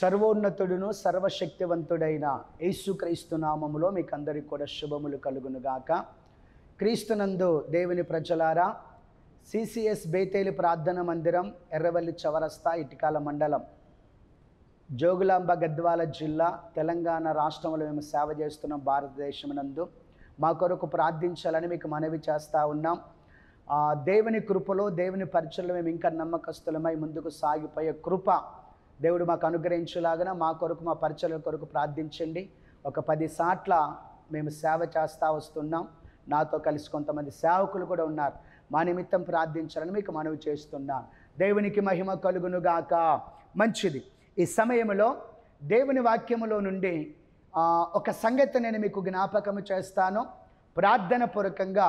సర్వోన్నతుడును సర్వశక్తివంతుడైన క్రీస్తు నామములో మీకు అందరికీ కూడా శుభములు కలుగునుగాక క్రీస్తునందు దేవుని ప్రజలారా సిసిఎస్ బేతేలి ప్రార్థన మందిరం ఎర్రవల్లి చవరస్తా ఇటికాల మండలం జోగులాంబ గద్వాల జిల్లా తెలంగాణ రాష్ట్రంలో మేము సేవ చేస్తున్నాం భారతదేశమునందు మా కొరకు ప్రార్థించాలని మీకు మనవి చేస్తూ ఉన్నాం దేవుని కృపలో దేవుని పరిచయలు మేము ఇంకా నమ్మకస్తులమై ముందుకు సాగిపోయే కృప దేవుడు మాకు అనుగ్రహించులాగన మా కొరకు మా పరిచయం కొరకు ప్రార్థించండి ఒక పది సాట్ల మేము సేవ చేస్తూ వస్తున్నాం నాతో కలిసి కొంతమంది సేవకులు కూడా ఉన్నారు మా నిమిత్తం ప్రార్థించాలని మీకు మనవి చేస్తున్నాను దేవునికి మహిమ కలుగునుగాక మంచిది ఈ సమయంలో దేవుని వాక్యములో నుండి ఒక సంగతి నేను మీకు జ్ఞాపకం చేస్తాను ప్రార్థన పూర్వకంగా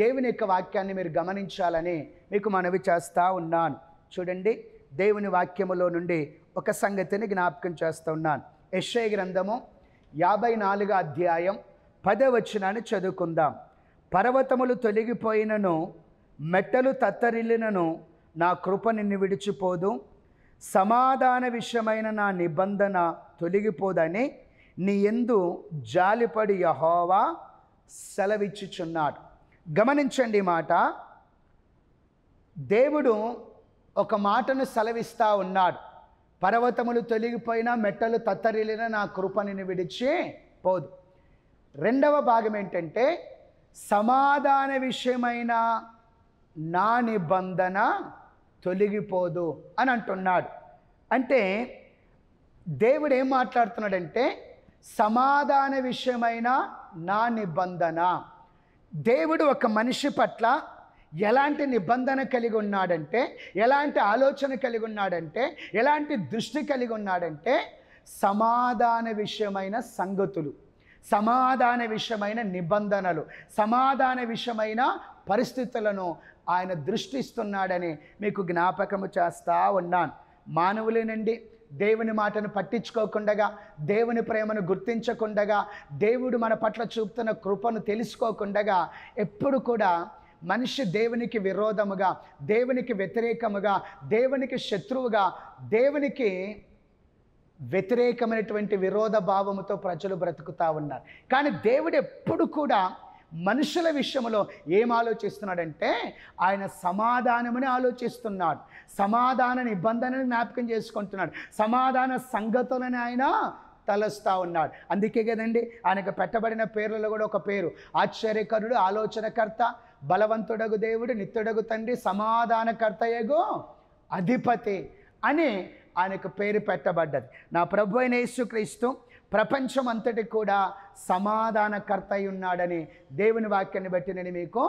దేవుని యొక్క వాక్యాన్ని మీరు గమనించాలని మీకు మనవి చేస్తూ ఉన్నాను చూడండి దేవుని వాక్యములో నుండి ఒక సంగతిని జ్ఞాపకం చేస్తున్నాను యశ్ఐ గ్రంథము యాభై నాలుగో అధ్యాయం పదవచనాన్ని చదువుకుందాం పర్వతములు తొలగిపోయినను మెట్టలు తత్తరిల్లినను నా కృప నిన్ను విడిచిపోదు సమాధాన విషయమైన నా నిబంధన తొలగిపోదని నీ ఎందు జాలిపడి యహోవా సెలవిచ్చుచున్నాడు గమనించండి మాట దేవుడు ఒక మాటను సెలవిస్తా ఉన్నాడు పర్వతములు తొలగిపోయినా మెట్టలు తత్తరిలిన నా కృపణిని విడిచి పోదు రెండవ భాగం ఏంటంటే సమాధాన విషయమైన నా నిబంధన తొలగిపోదు అని అంటున్నాడు అంటే దేవుడు ఏం మాట్లాడుతున్నాడంటే సమాధాన విషయమైన నా నిబంధన దేవుడు ఒక మనిషి పట్ల ఎలాంటి నిబంధన కలిగి ఉన్నాడంటే ఎలాంటి ఆలోచన కలిగి ఉన్నాడంటే ఎలాంటి దృష్టి కలిగి ఉన్నాడంటే సమాధాన విషయమైన సంగతులు సమాధాన విషయమైన నిబంధనలు సమాధాన విషయమైన పరిస్థితులను ఆయన దృష్టిస్తున్నాడని మీకు జ్ఞాపకము చేస్తూ ఉన్నాను మానవులేనండి దేవుని మాటను పట్టించుకోకుండగా దేవుని ప్రేమను గుర్తించకుండగా దేవుడు మన పట్ల చూపుతున్న కృపను తెలుసుకోకుండగా ఎప్పుడు కూడా మనిషి దేవునికి విరోధముగా దేవునికి వ్యతిరేకముగా దేవునికి శత్రువుగా దేవునికి వ్యతిరేకమైనటువంటి విరోధ భావముతో ప్రజలు బ్రతుకుతూ ఉన్నారు కానీ దేవుడు ఎప్పుడు కూడా మనుషుల విషయంలో ఏం ఆలోచిస్తున్నాడంటే ఆయన సమాధానమని ఆలోచిస్తున్నాడు సమాధాన నిబంధనని జ్ఞాపకం చేసుకుంటున్నాడు సమాధాన సంగతులని ఆయన తలస్తూ ఉన్నాడు అందుకే కదండి ఆయనకు పెట్టబడిన పేర్లలో కూడా ఒక పేరు ఆశ్చర్యకరుడు ఆలోచనకర్త బలవంతుడగు దేవుడు నిత్యుడగు తండ్రి సమాధానకర్తయగు అధిపతి అని ఆయనకు పేరు పెట్టబడ్డది నా ప్రభు అయిన యేసుక్రీస్తు ప్రపంచం అంతటి కూడా సమాధానకర్త ఉన్నాడని దేవుని వాక్యాన్ని బట్టి నేను మీకు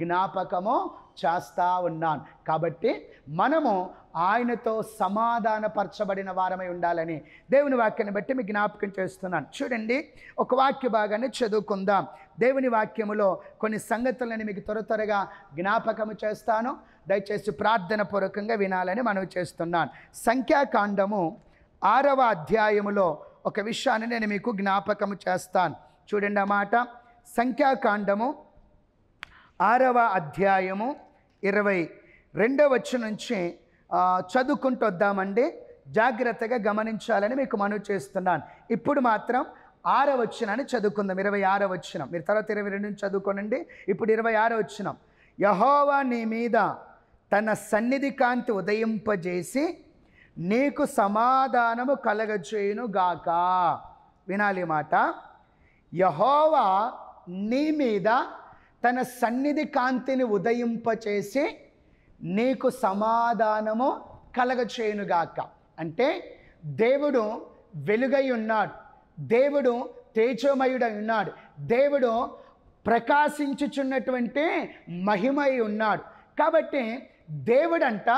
జ్ఞాపకము చేస్తూ ఉన్నాను కాబట్టి మనము ఆయనతో సమాధానపరచబడిన వారమై ఉండాలని దేవుని వాక్యాన్ని బట్టి మీ జ్ఞాపకం చేస్తున్నాను చూడండి ఒక వాక్య భాగాన్ని చదువుకుందాం దేవుని వాక్యములో కొన్ని సంగతులను మీకు త్వర త్వరగా జ్ఞాపకము చేస్తాను దయచేసి ప్రార్థన పూర్వకంగా వినాలని మనవి చేస్తున్నాను సంఖ్యాకాండము ఆరవ అధ్యాయములో ఒక విషయాన్ని నేను మీకు జ్ఞాపకము చేస్తాను చూడండి అన్నమాట సంఖ్యాకాండము ఆరవ అధ్యాయము ఇరవై రెండవ వచ్చి నుంచి చదువుకుంటూ వద్దామండి జాగ్రత్తగా గమనించాలని మీకు మనవి చేస్తున్నాను ఇప్పుడు మాత్రం ఆరో వచ్చినాన్ని చదువుకుందాం ఇరవై ఆరో వచ్చినం మీరు తర్వాత ఇరవై రెండు చదువుకోనండి ఇప్పుడు ఇరవై ఆరో వచ్చినం యహోవా నీ మీద తన సన్నిధి కాంతి ఉదయింపజేసి నీకు సమాధానము కలగచేయును గాక వినాలి మాట యహోవా నీ మీద తన సన్నిధి కాంతిని ఉదయింపచేసి నీకు సమాధానము కలగచేయునుగాక అంటే దేవుడు వెలుగై ఉన్నాడు దేవుడు తేజోమయుడై ఉన్నాడు దేవుడు ప్రకాశించుచున్నటువంటి మహిమై ఉన్నాడు కాబట్టి దేవుడంట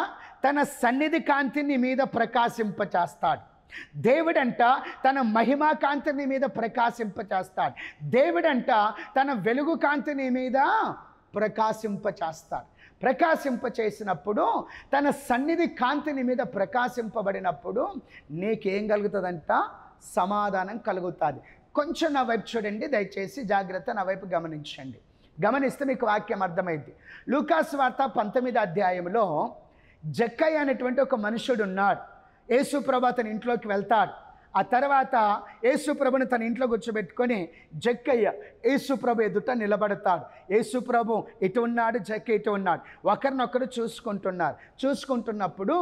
తన సన్నిధి కాంతిని మీద ప్రకాశింపచేస్తాడు దేవుడంట తన మహిమా కాంతిని మీద ప్రకాశింపచేస్తాడు దేవుడంట తన వెలుగు కాంతిని మీద ప్రకాశింపచేస్తాడు ప్రకాశింపచేసినప్పుడు తన సన్నిధి కాంతిని మీద ప్రకాశింపబడినప్పుడు నీకేం కలుగుతుందంట సమాధానం కలుగుతుంది కొంచెం నా వైపు చూడండి దయచేసి జాగ్రత్త నా వైపు గమనించండి గమనిస్తే మీకు వాక్యం అర్థమైంది లూకాస్ వార్త పంతొమ్మిది అధ్యాయంలో జక్కయ్య అనేటువంటి ఒక మనుషుడు ఉన్నాడు యేసు ప్రభాతని ఇంట్లోకి వెళ్తాడు ఆ తర్వాత యేసుప్రభుని తన ఇంట్లో కూర్చోబెట్టుకొని జక్కయ్య యేసుప్రభు ఎదుట నిలబడతాడు యేసుప్రభు ఇటు ఉన్నాడు జక్క ఇటు ఉన్నాడు ఒకరినొకరు చూసుకుంటున్నారు చూసుకుంటున్నప్పుడు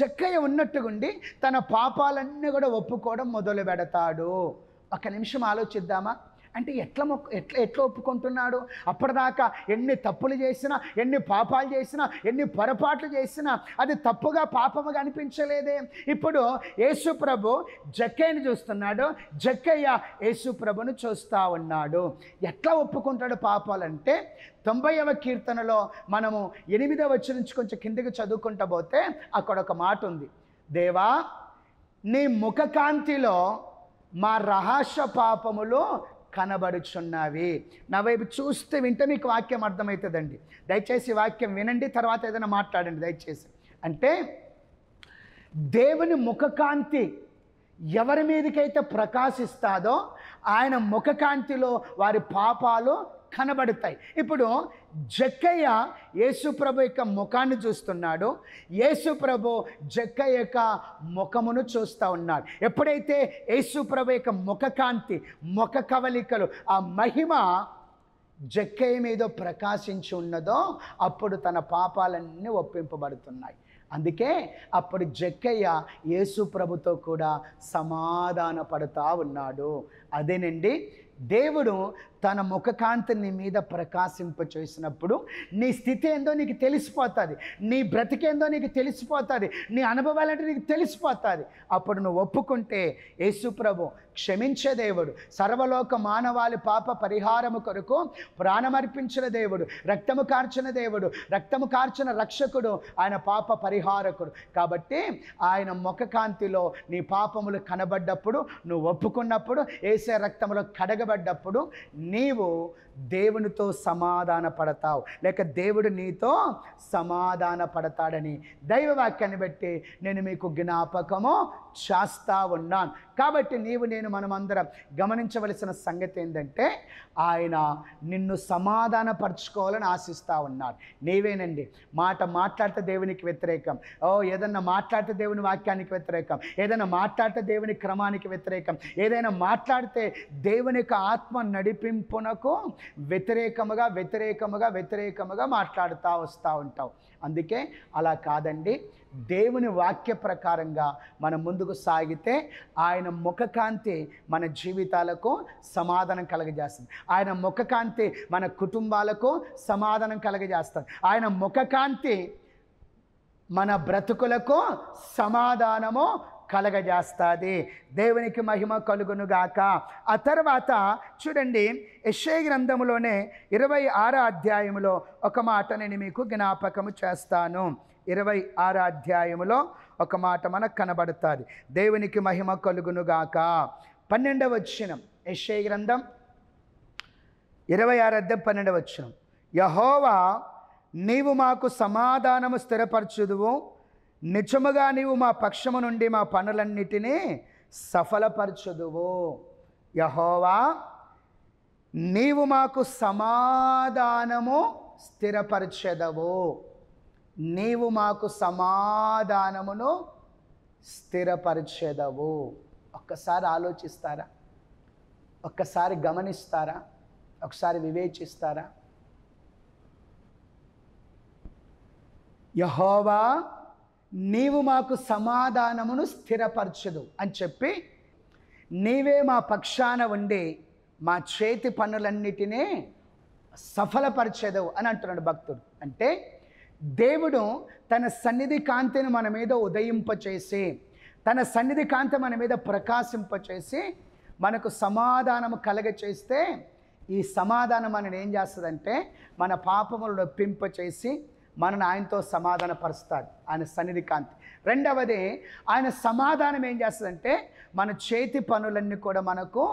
జక్కయ్య ఉన్నట్టుగుండి తన పాపాలన్నీ కూడా ఒప్పుకోవడం మొదలు పెడతాడు ఒక నిమిషం ఆలోచిద్దామా అంటే ఎట్ల మొక్క ఎట్లా ఎట్లా ఒప్పుకుంటున్నాడు అప్పటిదాకా ఎన్ని తప్పులు చేసినా ఎన్ని పాపాలు చేసినా ఎన్ని పొరపాట్లు చేసినా అది తప్పుగా పాపముగా అనిపించలేదే ఇప్పుడు యేసు ప్రభు చూస్తున్నాడు జక్కయ్య యేసు ప్రభును చూస్తూ ఉన్నాడు ఎట్లా ఒప్పుకుంటాడు పాపాలంటే తొంభైవ కీర్తనలో మనము ఎనిమిదవ వచ్చి నుంచి కొంచెం కిందకి చదువుకుంటా పోతే అక్కడ ఒక మాట ఉంది దేవా నీ ముఖకాంతిలో మా రహస్య పాపములు కనబడుచున్నవి నా వైపు చూస్తే వింటే మీకు వాక్యం అర్థమవుతుందండి దయచేసి వాక్యం వినండి తర్వాత ఏదైనా మాట్లాడండి దయచేసి అంటే దేవుని ముఖకాంతి ఎవరి మీదకైతే ప్రకాశిస్తాదో ఆయన ముఖకాంతిలో వారి పాపాలు కనబడతాయి ఇప్పుడు జక్కయ్య యేసుప్రభు యొక్క ముఖాన్ని చూస్తున్నాడు యేసుప్రభు జక్కయ్య యొక్క ముఖమును చూస్తూ ఉన్నాడు ఎప్పుడైతే యేసుప్రభు యొక్క ముఖకాంతి ముఖ కవలికలు ఆ మహిమ జక్కయ్య మీద ప్రకాశించి ఉన్నదో అప్పుడు తన పాపాలన్నీ ఒప్పింపబడుతున్నాయి అందుకే అప్పుడు జక్కయ్య యేసు ప్రభుతో కూడా సమాధాన పడుతూ ఉన్నాడు అదేనండి దేవుడు తన ముఖకాంతి నీ మీద ప్రకాశింపచేసినప్పుడు నీ స్థితి ఏందో నీకు తెలిసిపోతుంది నీ బ్రతికేందో నీకు తెలిసిపోతుంది నీ అనుభవాలంటే నీకు తెలిసిపోతుంది అప్పుడు నువ్వు ఒప్పుకుంటే యేసుప్రభు క్షమించే దేవుడు సర్వలోక మానవాళి పాప పరిహారము కొరకు ప్రాణమర్పించిన దేవుడు రక్తము కార్చిన దేవుడు రక్తము కార్చిన రక్షకుడు ఆయన పాప పరిహారకుడు కాబట్టి ఆయన ముఖకాంతిలో నీ పాపములు కనబడ్డప్పుడు నువ్వు ఒప్పుకున్నప్పుడు ఏసే రక్తములో కడగబడ్డప్పుడు నీవు దేవునితో సమాధాన పడతావు లేక దేవుడు నీతో సమాధాన పడతాడని దైవవాక్యాన్ని బట్టి నేను మీకు జ్ఞాపకము చేస్తా ఉన్నాను కాబట్టి నీవు నేను మనమందరం గమనించవలసిన సంగతి ఏంటంటే ఆయన నిన్ను సమాధాన పరుచుకోవాలని ఆశిస్తూ ఉన్నాడు నీవేనండి మాట మాట్లాడితే దేవునికి వ్యతిరేకం ఓ ఏదన్నా మాట్లాడితే దేవుని వాక్యానికి వ్యతిరేకం ఏదైనా మాట్లాడితే దేవుని క్రమానికి వ్యతిరేకం ఏదైనా మాట్లాడితే దేవుని యొక్క ఆత్మ నడిపింపునకు వ్యతిరేకముగా వ్యతిరేకముగా వ్యతిరేకముగా మాట్లాడుతూ వస్తూ ఉంటావు అందుకే అలా కాదండి దేవుని వాక్య ప్రకారంగా మనం ముందుకు సాగితే ఆయన ముఖకాంతి మన జీవితాలకు సమాధానం కలగజేస్తుంది ఆయన ముఖకాంతి మన కుటుంబాలకు సమాధానం కలగజేస్తుంది ఆయన ముఖకాంతి మన బ్రతుకులకు సమాధానము కలగజేస్తుంది దేవునికి మహిమ కలుగునుగాక ఆ తర్వాత చూడండి యశ్వ గ్రంథంలోనే ఇరవై ఆరో అధ్యాయంలో ఒక మాట నేను మీకు జ్ఞాపకము చేస్తాను ఇరవై ఆరో అధ్యాయంలో ఒక మాట మనకు కనబడుతుంది దేవునికి మహిమ కలుగునుగాక పన్నెండవ వచ్చినం యశ్వ గ్రంథం ఇరవై ఆరు అధ్యాయం పన్నెండవ వచ్చినం యహోవా నీవు మాకు సమాధానము స్థిరపరచుదువు నిజముగా నీవు మా పక్షము నుండి మా పనులన్నిటినీ సఫలపరచదువు యహోవా నీవు మాకు సమాధానము స్థిరపరచెదవు నీవు మాకు సమాధానమును స్థిరపరచెదవు ఒక్కసారి ఆలోచిస్తారా ఒక్కసారి గమనిస్తారా ఒకసారి వివేచిస్తారా యహోవా నీవు మాకు సమాధానమును స్థిరపరచదు అని చెప్పి నీవే మా పక్షాన ఉండి మా చేతి పనులన్నిటినీ సఫలపరిచేదవు అని అంటున్నాడు భక్తుడు అంటే దేవుడు తన సన్నిధి కాంతిని మన మీద ఉదయింపచేసి తన సన్నిధి కాంతి మన మీద ప్రకాశింపచేసి మనకు కలగ చేస్తే ఈ సమాధానం అనేది ఏం చేస్తుందంటే మన పాపములను నొప్పింపచేసి మనని ఆయనతో సమాధాన పరుస్తాడు ఆయన సన్నిధి కాంతి రెండవది ఆయన సమాధానం ఏం చేస్తుందంటే మన చేతి పనులన్నీ కూడా మనకు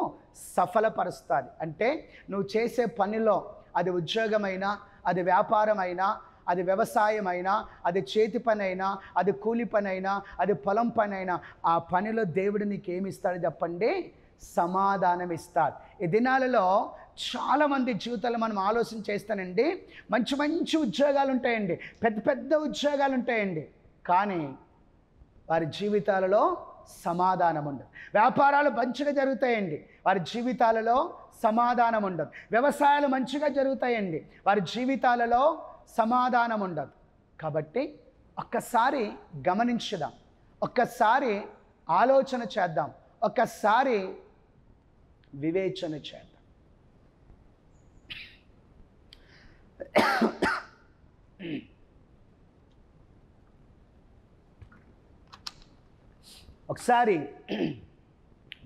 సఫలపరుస్తుంది అంటే నువ్వు చేసే పనిలో అది ఉద్యోగమైనా అది వ్యాపారమైనా అది వ్యవసాయమైనా అది చేతి పని అయినా అది కూలి పని అయినా అది పొలం పని అయినా ఆ పనిలో దేవుడు నీకు ఏమి ఇస్తాడు చెప్పండి సమాధానం ఇస్తాడు ఈ దినాలలో చాలామంది జీవితాలు మనం ఆలోచన చేస్తానండి మంచి మంచి ఉద్యోగాలు ఉంటాయండి పెద్ద పెద్ద ఉద్యోగాలు ఉంటాయండి కానీ వారి జీవితాలలో సమాధానం ఉండదు వ్యాపారాలు మంచిగా జరుగుతాయండి వారి జీవితాలలో సమాధానం ఉండదు వ్యవసాయాలు మంచిగా జరుగుతాయండి వారి జీవితాలలో సమాధానం ఉండదు కాబట్టి ఒక్కసారి గమనించుదాం ఒక్కసారి ఆలోచన చేద్దాం ఒక్కసారి వివేచన చేద్దాం ఒకసారి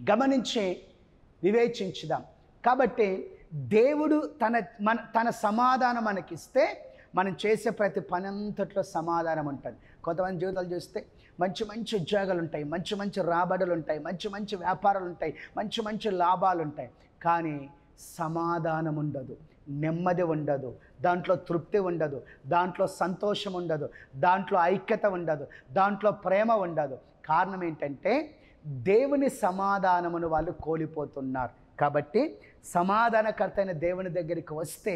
గమనించి వివేచించుదాం కాబట్టి దేవుడు తన మన తన సమాధానం మనకిస్తే మనం చేసే ప్రతి పని అంతట్లో సమాధానం ఉంటుంది కొంతమంది జీవితాలు చూస్తే మంచి మంచి ఉద్యోగాలు ఉంటాయి మంచి మంచి రాబడులు ఉంటాయి మంచి మంచి వ్యాపారాలు ఉంటాయి మంచి మంచి లాభాలు ఉంటాయి కానీ సమాధానం ఉండదు నెమ్మది ఉండదు దాంట్లో తృప్తి ఉండదు దాంట్లో సంతోషం ఉండదు దాంట్లో ఐక్యత ఉండదు దాంట్లో ప్రేమ ఉండదు కారణం ఏంటంటే దేవుని సమాధానమును వాళ్ళు కోల్పోతున్నారు కాబట్టి సమాధానకర్త అయిన దేవుని దగ్గరికి వస్తే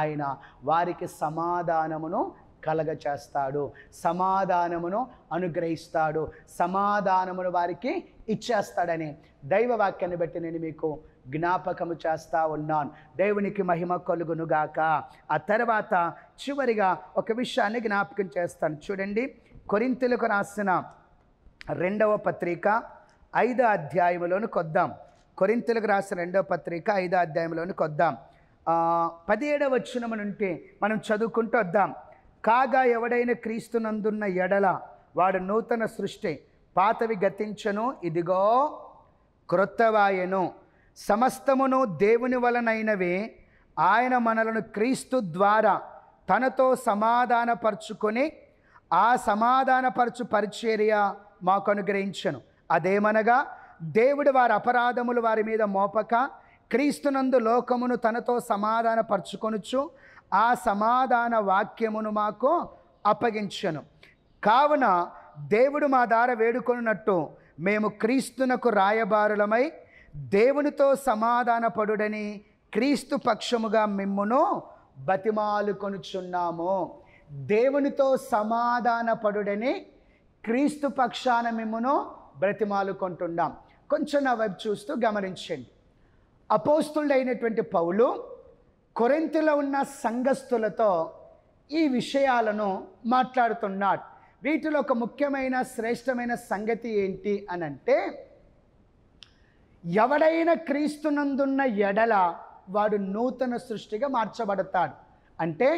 ఆయన వారికి సమాధానమును కలగచేస్తాడు సమాధానమును అనుగ్రహిస్తాడు సమాధానమును వారికి ఇచ్చేస్తాడని దైవవాక్యాన్ని బట్టి నేను మీకు జ్ఞాపకము చేస్తూ ఉన్నాను దేవునికి మహిమ కలుగునుగాక ఆ తర్వాత చివరిగా ఒక విషయాన్ని జ్ఞాపకం చేస్తాను చూడండి కొరింతలకు రాసిన రెండవ పత్రిక ఐదో అధ్యాయంలోని కొద్దాం కొరింతలకు రాసిన రెండవ పత్రిక ఐదో అధ్యాయంలోని కొద్దాం పదిహేడవ వచ్చిన నుండి మనం చదువుకుంటూ వద్దాం కాగా ఎవడైనా క్రీస్తునందున్న ఎడల వాడు నూతన సృష్టి పాతవి గతించను ఇదిగో క్రొత్తవాయను సమస్తమును దేవుని వలనైనవే ఆయన మనలను క్రీస్తు ద్వారా తనతో సమాధానపరుచుకొని ఆ సమాధానపరచు పరిచర్య మాకు అనుగ్రహించను అదేమనగా దేవుడు వారి అపరాధములు వారి మీద మోపక క్రీస్తునందు లోకమును తనతో సమాధానపరచుకొనుచు ఆ సమాధాన వాక్యమును మాకు అప్పగించను కావున దేవుడు మా దార వేడుకొనున్నట్టు మేము క్రీస్తునకు రాయబారులమై దేవునితో సమాధానపడుడని క్రీస్తు పక్షముగా మిమ్మును బతిమాలు కొనుచున్నాము దేవునితో సమాధానపడుడని క్రీస్తు పక్షాన మిమ్మును బ్రతిమాలు కొంటున్నాం కొంచెం నా వైపు చూస్తూ గమనించండి అపోస్తుడైనటువంటి పౌలు కొరెంతిలో ఉన్న సంఘస్థులతో ఈ విషయాలను మాట్లాడుతున్నాడు వీటిలో ఒక ముఖ్యమైన శ్రేష్టమైన సంగతి ఏంటి అని అంటే ఎవడైనా క్రీస్తునందున్న ఎడల వాడు నూతన సృష్టిగా మార్చబడతాడు అంటే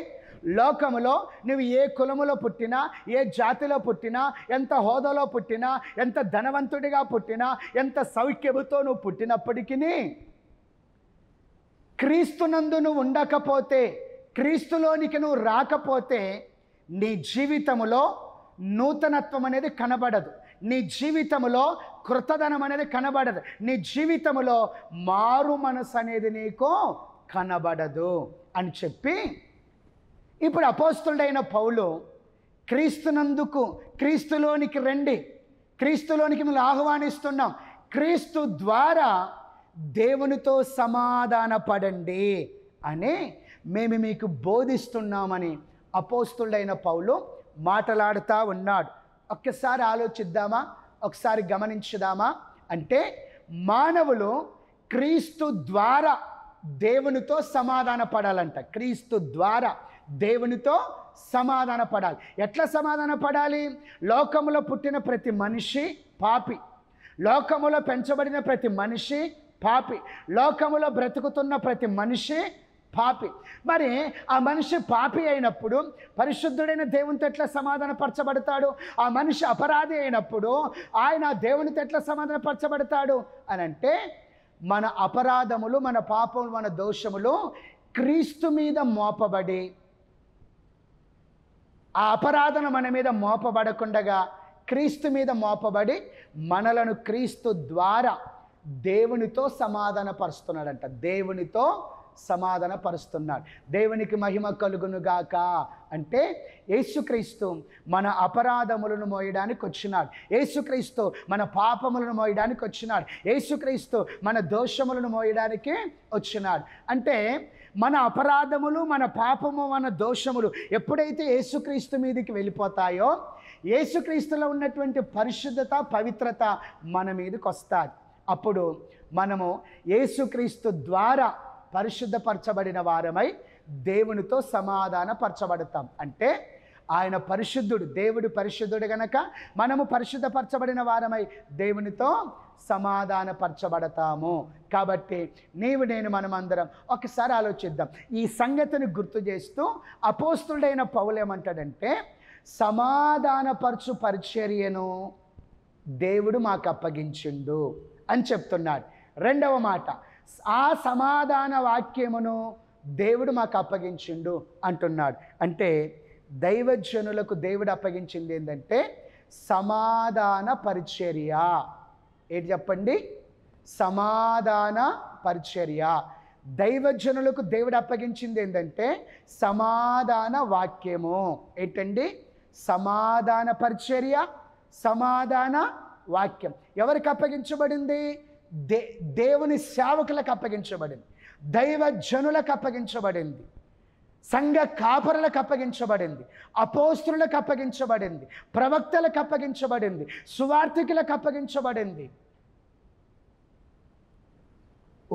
లోకములో నువ్వు ఏ కులములో పుట్టినా ఏ జాతిలో పుట్టినా ఎంత హోదాలో పుట్టినా ఎంత ధనవంతుడిగా పుట్టినా ఎంత సౌఖ్యముతో నువ్వు పుట్టినప్పటికీ క్రీస్తునందు నువ్వు ఉండకపోతే క్రీస్తులోనికి నువ్వు రాకపోతే నీ జీవితములో నూతనత్వం అనేది కనబడదు నీ జీవితంలో కృతధనం అనేది కనబడదు నీ జీవితంలో మారు మనసు అనేది నీకు కనబడదు అని చెప్పి ఇప్పుడు అపోస్తుడైన పౌలు క్రీస్తునందుకు క్రీస్తులోనికి రండి క్రీస్తులోనికి మేము ఆహ్వానిస్తున్నాం క్రీస్తు ద్వారా దేవునితో సమాధాన పడండి అని మేము మీకు బోధిస్తున్నామని అపోస్తుడైన పౌలు మాట్లాడుతూ ఉన్నాడు ఒక్కసారి ఆలోచిద్దామా ఒకసారి గమనించుదామా అంటే మానవులు క్రీస్తు ద్వారా దేవునితో సమాధాన పడాలంట క్రీస్తు ద్వారా దేవునితో సమాధాన పడాలి ఎట్లా సమాధాన పడాలి లోకములో పుట్టిన ప్రతి మనిషి పాపి లోకములో పెంచబడిన ప్రతి మనిషి పాపి లోకములో బ్రతుకుతున్న ప్రతి మనిషి పాపి మరి ఆ మనిషి పాపి అయినప్పుడు పరిశుద్ధుడైన దేవునితో ఎట్లా సమాధానపరచబడతాడు ఆ మనిషి అపరాధి అయినప్పుడు ఆయన దేవునితో ఎట్లా సమాధానపరచబడతాడు అని అంటే మన అపరాధములు మన పాపములు మన దోషములు క్రీస్తు మీద మోపబడి ఆ అపరాధను మన మీద మోపబడకుండగా క్రీస్తు మీద మోపబడి మనలను క్రీస్తు ద్వారా దేవునితో సమాధానపరుస్తున్నాడంట దేవునితో సమాధాన పరుస్తున్నారు దేవునికి మహిమ కలుగును గాక అంటే యేసుక్రీస్తు మన అపరాధములను మోయడానికి వచ్చినాడు యేసుక్రీస్తు మన పాపములను మోయడానికి వచ్చినాడు యేసుక్రీస్తు మన దోషములను మోయడానికి వచ్చినాడు అంటే మన అపరాధములు మన పాపము మన దోషములు ఎప్పుడైతే యేసుక్రీస్తు మీదకి వెళ్ళిపోతాయో యేసుక్రీస్తులో ఉన్నటువంటి పరిశుద్ధత పవిత్రత మన మీదకి వస్తాయి అప్పుడు మనము యేసుక్రీస్తు ద్వారా పరిశుద్ధపరచబడిన వారమై దేవునితో సమాధానపరచబడతాం అంటే ఆయన పరిశుద్ధుడు దేవుడు పరిశుద్ధుడు గనక మనము పరిశుద్ధపరచబడిన వారమై దేవునితో సమాధానపరచబడతాము కాబట్టి నీవు నేను మనమందరం ఒకసారి ఆలోచిద్దాం ఈ సంగతిని గుర్తు చేస్తూ అపోస్తుడైన పౌలేమంటాడంటే సమాధానపరచు పరిచర్యను దేవుడు మాకు అప్పగించిండు అని చెప్తున్నాడు రెండవ మాట ఆ సమాధాన వాక్యమును దేవుడు మాకు అప్పగించిండు అంటున్నాడు అంటే దైవజనులకు దేవుడు అప్పగించింది ఏంటంటే సమాధాన పరిచర్య ఏంటి చెప్పండి సమాధాన పరిచర్య దైవజనులకు దేవుడు అప్పగించింది ఏంటంటే సమాధాన వాక్యము ఏంటండి సమాధాన పరిచర్య సమాధాన వాక్యం ఎవరికి అప్పగించబడింది దే దేవుని సేవకులకు అప్పగించబడింది దైవ జనులకు అప్పగించబడింది సంఘ కాపరులకు అప్పగించబడింది అపోస్తులకు అప్పగించబడింది ప్రవక్తలకు అప్పగించబడింది సువార్థికులకు అప్పగించబడింది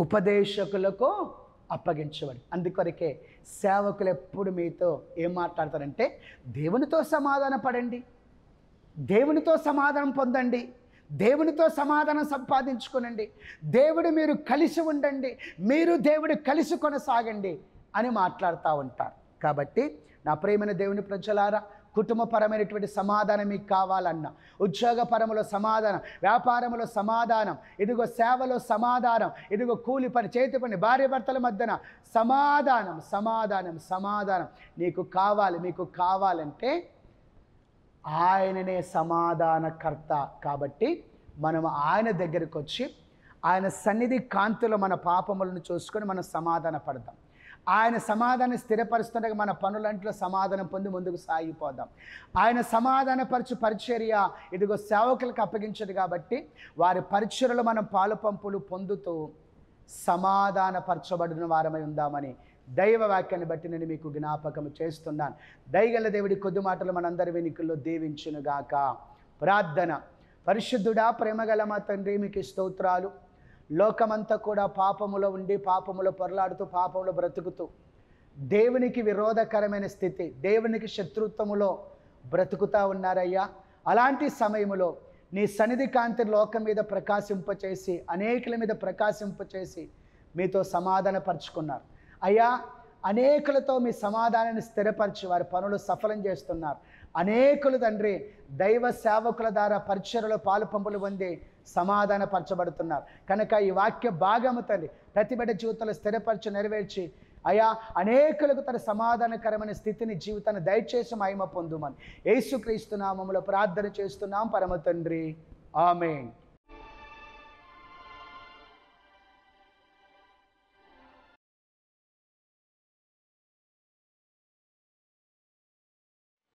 ఉపదేశకులకు అప్పగించబడి అందుకొరకే సేవకులు ఎప్పుడు మీతో ఏం మాట్లాడతారంటే దేవునితో సమాధాన పడండి దేవునితో సమాధానం పొందండి దేవునితో సమాధానం సంపాదించుకునండి దేవుడు మీరు కలిసి ఉండండి మీరు దేవుడు కలిసి కొనసాగండి అని మాట్లాడుతూ ఉంటారు కాబట్టి నా ప్రేమైన దేవుని ప్రజలారా కుటుంబపరమైనటువంటి సమాధానం మీకు కావాలన్న ఉద్యోగపరములో సమాధానం వ్యాపారంలో సమాధానం ఇదిగో సేవలో సమాధానం ఇదిగో కూలి పని చేతి పని భార్య భర్తల మధ్యన సమాధానం సమాధానం సమాధానం నీకు కావాలి మీకు కావాలంటే ఆయననే సమాధానకర్త కాబట్టి మనం ఆయన దగ్గరికి వచ్చి ఆయన సన్నిధి కాంతిలో మన పాపములను చూసుకొని మనం సమాధాన పడతాం ఆయన సమాధానం స్థిరపరుస్తుండగా మన పనులంట్లో సమాధానం పొంది ముందుకు సాగిపోదాం ఆయన సమాధానపరచు పరిచర్య ఇదిగో సేవకులకు అప్పగించదు కాబట్టి వారి పరిచర్యలో మనం పాలు పంపులు పొందుతూ సమాధానపరచబడిన వారమై ఉందామని దైవ వాక్యాన్ని బట్టి నేను మీకు జ్ఞాపకం చేస్తున్నాను దయగల దేవుడి కొద్ది మాటలు మనందరి వెనుకల్లో దీవించునుగాక ప్రార్థన పరిశుద్ధుడా ప్రేమగల మా తండ్రి మీకు స్తోత్రాలు లోకమంతా కూడా పాపములో ఉండి పాపములో పొరలాడుతూ పాపములో బ్రతుకుతూ దేవునికి విరోధకరమైన స్థితి దేవునికి శత్రుత్వములో బ్రతుకుతా ఉన్నారయ్యా అలాంటి సమయంలో నీ సన్నిధి కాంతి లోకం మీద ప్రకాశింపచేసి అనేకుల మీద ప్రకాశింపచేసి మీతో సమాధానపరుచుకున్నారు అయ్యా అనేకులతో మీ సమాధానాన్ని స్థిరపరిచి వారి పనులు సఫలం చేస్తున్నారు అనేకులు తండ్రి దైవ సేవకుల ద్వారా పరిచయలు పాలు పంపులు పొంది సమాధానపరచబడుతున్నారు కనుక ఈ వాక్య భాగము తండ్రి ప్రతి జీవితంలో స్థిరపరిచి నెరవేర్చి అయా అనేకులకు తన సమాధానకరమైన స్థితిని జీవితాన్ని దయచేసి మహిమ పొందుమని యేసుక్రీస్తు నామములో ప్రార్థన చేస్తున్నాం పరమ తండ్రి ఆమె